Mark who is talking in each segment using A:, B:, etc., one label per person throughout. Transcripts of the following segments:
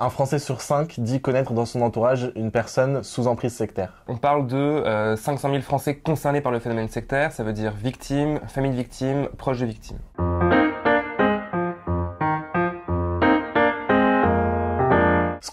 A: Un Français sur cinq dit connaître dans son entourage une personne sous emprise sectaire.
B: On parle de 500 euh, 000 Français concernés par le phénomène sectaire, ça veut dire victime, famille de victime, proche de victime.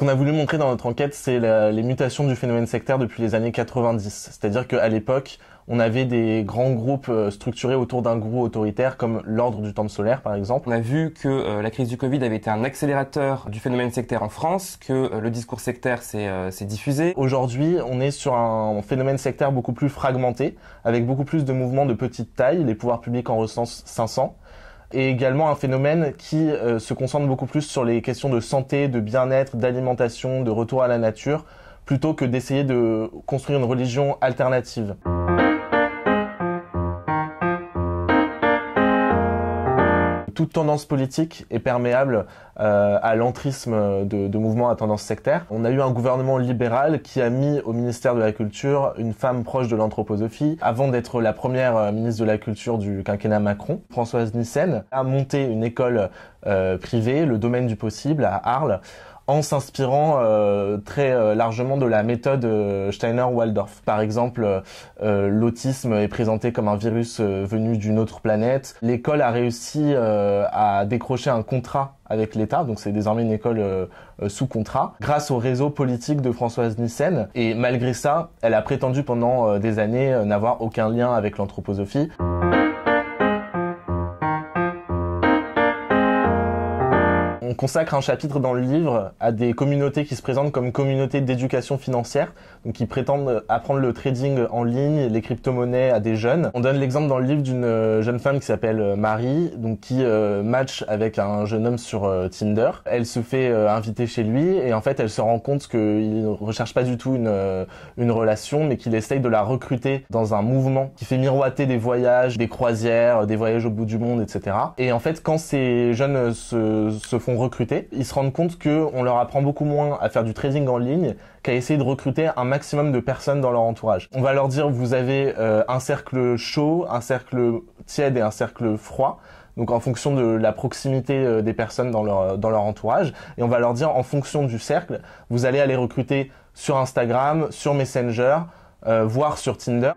A: qu'on a voulu montrer dans notre enquête, c'est les mutations du phénomène sectaire depuis les années 90. C'est-à-dire qu'à l'époque, on avait des grands groupes euh, structurés autour d'un groupe autoritaire, comme l'Ordre du Temple solaire, par exemple. On a vu que euh, la crise du Covid avait été un accélérateur du phénomène sectaire en France, que euh, le discours sectaire s'est diffusé. Aujourd'hui, on est sur un phénomène sectaire beaucoup plus fragmenté, avec beaucoup plus de mouvements de petite taille. Les pouvoirs publics en recensent 500 et également un phénomène qui euh, se concentre beaucoup plus sur les questions de santé, de bien-être, d'alimentation, de retour à la nature, plutôt que d'essayer de construire une religion alternative. toute tendance politique est perméable euh, à l'entrisme de, mouvements à tendance sectaire. On a eu un gouvernement libéral qui a mis au ministère de la Culture une femme proche de l'anthroposophie, avant d'être la première euh, ministre de la Culture du quinquennat Macron. Françoise Nissen a monté une école euh, privée, le domaine du possible, à Arles, en s'inspirant euh, très euh, largement de la méthode euh, Steiner-Waldorf. Par exemple, l'autisme est présenté comme un virus venu d'une autre planète. L'école a réussi à décrocher un contrat avec l'État, donc c'est désormais une école sous contrat, grâce au réseau politique de Françoise Nissen. Et malgré ça, elle a prétendu pendant des années n'avoir aucun lien avec l'anthroposophie. on consacre un chapitre dans le livre à des communautés qui se présentent comme communautés d'éducation financière, donc qui prétendent apprendre le trading en ligne, les crypto-monnaies à des jeunes. On donne l'exemple dans le livre d'une euh, jeune femme qui s'appelle euh, Marie, donc qui euh, match avec un jeune homme sur Tinder. Elle se fait inviter chez lui et en fait elle se rend compte qu'il ne recherche pas du tout une, une relation, mais qu'il essaye de la recruter dans un mouvement qui fait miroiter des voyages, des croisières, des voyages au bout du monde, etc. Et en fait quand ces jeunes se, se font recruter. ils se rendent compte qu'on leur apprend beaucoup moins à faire du trading en ligne qu'à essayer de recruter un maximum de personnes dans leur entourage. On va leur dire vous avez euh, un cercle chaud, un cercle tiède et un cercle froid. Donc en fonction de la proximité euh, des personnes dans leur, entourage. Et on va leur dire en fonction du cercle, vous allez aller recruter sur Instagram, sur Messenger, euh, voire sur Tinder.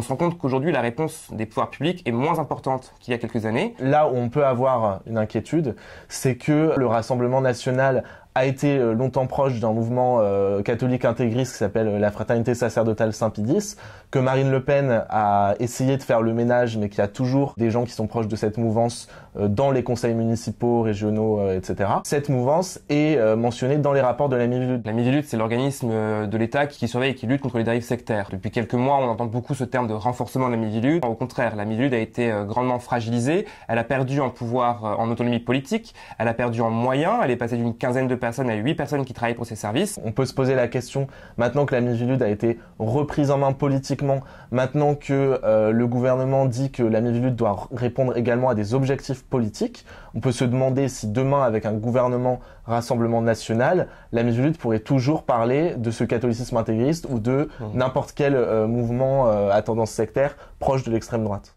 A: on se rend compte qu'aujourd'hui, la réponse des pouvoirs publics est moins importante qu'il y a quelques années. Là où on peut avoir une inquiétude, c'est que le Rassemblement national a été euh, longtemps proche d'un mouvement euh, catholique intégriste qui s'appelle euh, la Fraternité sacerdotale Saint-Pidis, que Marine Le Pen a essayé de faire le ménage, mais qu'il y a toujours des gens qui sont proches de cette mouvance euh, dans les conseils municipaux, régionaux, euh, etc. Cette mouvance est mentionnée dans les rapports de la Mivilude. La Mivilude, c'est l'organisme de l'État qui surveille et qui lutte contre les dérives sectaires. Depuis quelques mois, on
B: entend beaucoup ce terme de renforcement de la Mivilude. Au contraire, la Mivilude a été grandement fragilisée, elle a perdu en pouvoir, en autonomie politique, elle a perdu en moyens, elle est passée d'une quinzaine de y a 8 personnes qui
A: travaillent pour ces services. On peut se poser la question, maintenant que la Mivilude a été reprise en main politiquement, maintenant que euh, le gouvernement dit que la Mivilude doit répondre également à des objectifs politiques, on peut se demander si demain, avec un gouvernement Rassemblement National, la Mivilude pourrait toujours parler de ce catholicisme intégriste ou de mmh. n'importe quel euh, mouvement euh, à tendance sectaire proche de l'extrême droite.